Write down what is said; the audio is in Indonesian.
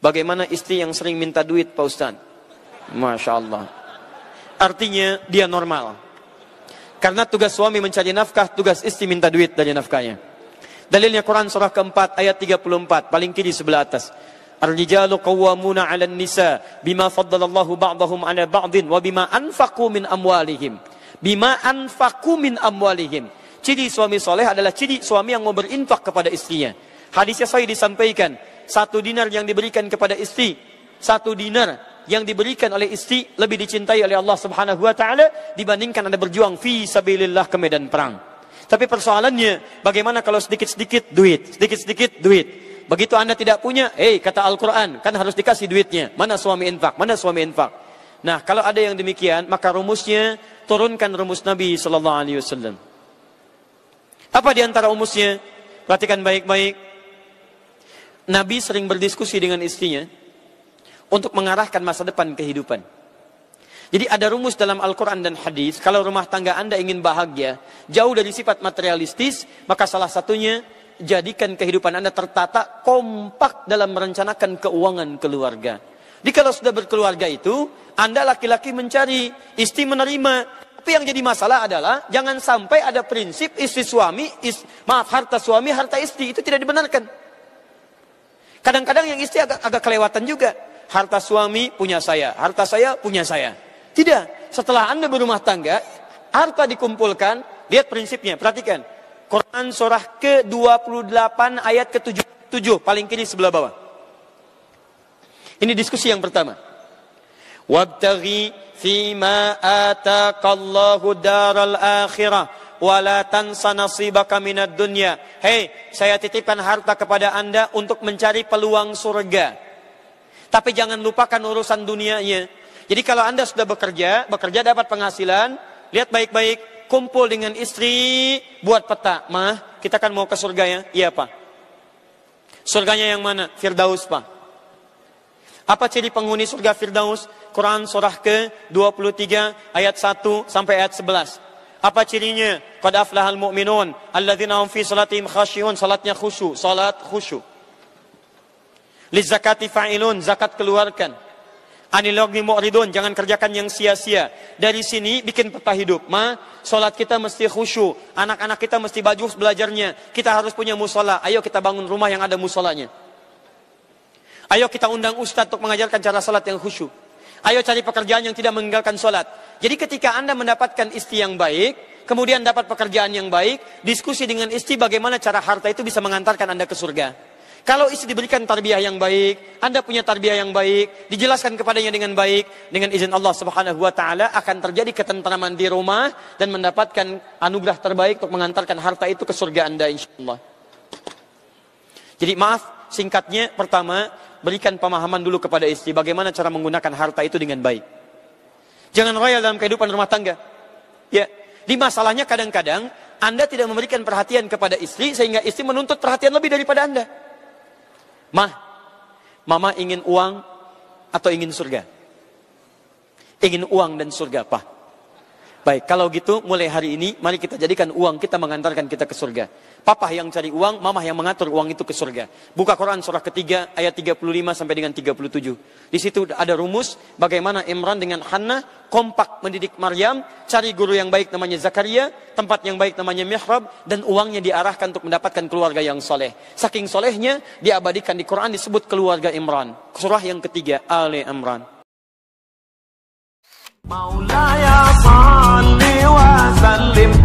Bagaimana istri yang sering minta duit Pak Ustaz? Masya Allah. Artinya dia normal. Karena tugas suami mencari nafkah, tugas istri minta duit dari nafkahnya. Dalilnya Quran surah keempat ayat 34, paling kiri sebelah atas. Ar-rijalu qawwamuna 'alan nisa bima faddalallahu ba'dahum 'ala ba'din wa bima anfaqu min amwalihim. Bima anfaqu min amwalihim. Ciri suami soleh adalah ciri suami yang mau berinfak kepada istrinya. Hadisnya saya disampaikan, satu dinar yang diberikan kepada istri, satu dinar yang diberikan oleh istri lebih dicintai oleh Allah Subhanahu wa taala dibandingkan Anda berjuang fi sabilillah ke medan perang. Tapi persoalannya bagaimana kalau sedikit-sedikit duit, sedikit-sedikit duit. Begitu Anda tidak punya, eh hey, kata Al-Qur'an, kan harus dikasih duitnya. Mana suami infak? Mana suami infak? Nah, kalau ada yang demikian, maka rumusnya turunkan rumus Nabi sallallahu alaihi wasallam. Apa di antara rumusnya? Perhatikan baik-baik. Nabi sering berdiskusi dengan istrinya untuk mengarahkan masa depan kehidupan. Jadi ada rumus dalam Al-Quran dan hadis. Kalau rumah tangga anda ingin bahagia, jauh dari sifat materialistis, maka salah satunya jadikan kehidupan anda tertata kompak dalam merencanakan keuangan keluarga. Jadi kalau sudah berkeluarga itu, anda laki-laki mencari, istri menerima. Tapi yang jadi masalah adalah jangan sampai ada prinsip istri suami, is, maaf harta suami, harta istri itu tidak dibenarkan. Kadang-kadang yang istri agak, agak kelewatan juga. Harta suami punya saya, harta saya punya saya. Tidak, setelah Anda berumah tangga, harta dikumpulkan, lihat prinsipnya, perhatikan. Quran surah ke-28 ayat ke 7 paling kiri sebelah bawah. Ini diskusi yang pertama. Wabtaghi fima ataqallahu daral akhirah wala tansa nasibaka dunia. dunya. Hei, saya titipkan harta kepada Anda untuk mencari peluang surga. Tapi jangan lupakan urusan dunianya. Jadi kalau Anda sudah bekerja, bekerja dapat penghasilan, lihat baik-baik, kumpul dengan istri, buat peta. Mah, kita kan mau ke surga ya? Iya, Pak. Surganya yang mana? Firdaus, Pak. Apa ciri penghuni surga Firdaus? Quran surah ke-23 ayat 1 sampai ayat 11. Apa cirinya? Qad aflahal mu'minun alladzina hum fi salatihim khashiyun, salatnya khusyuk, salat khusyuk. zakati fa'ilun, zakat keluarkan. Anilogni mu'ridun, jangan kerjakan yang sia-sia. Dari sini bikin peta hidup. Ma, salat kita mesti khusyuk. Anak-anak kita mesti baju belajarnya. Kita harus punya musola. Ayo kita bangun rumah yang ada musolanya. Ayo kita undang ustaz untuk mengajarkan cara salat yang khusyuk. Ayo cari pekerjaan yang tidak meninggalkan sholat. Jadi ketika Anda mendapatkan istri yang baik, kemudian dapat pekerjaan yang baik, diskusi dengan istri bagaimana cara harta itu bisa mengantarkan Anda ke surga. Kalau istri diberikan tarbiyah yang baik, Anda punya tarbiyah yang baik, dijelaskan kepadanya dengan baik, dengan izin Allah Subhanahu wa taala akan terjadi ketentraman di rumah dan mendapatkan anugerah terbaik untuk mengantarkan harta itu ke surga Anda insya Allah Jadi maaf, singkatnya pertama berikan pemahaman dulu kepada istri bagaimana cara menggunakan harta itu dengan baik. Jangan royal dalam kehidupan rumah tangga. Ya, di masalahnya kadang-kadang Anda tidak memberikan perhatian kepada istri sehingga istri menuntut perhatian lebih daripada Anda. Mah, mama ingin uang atau ingin surga? Ingin uang dan surga, Pak. Baik, kalau gitu mulai hari ini mari kita jadikan uang kita mengantarkan kita ke surga. Papa yang cari uang, mamah yang mengatur uang itu ke surga. Buka Quran surah ketiga ayat 35 sampai dengan 37. Di situ ada rumus bagaimana Imran dengan Hanna kompak mendidik Maryam, cari guru yang baik namanya Zakaria, tempat yang baik namanya mihrab dan uangnya diarahkan untuk mendapatkan keluarga yang soleh. Saking solehnya diabadikan di Quran disebut keluarga Imran. Surah yang ketiga Ali Imran. مولاي صل وسلم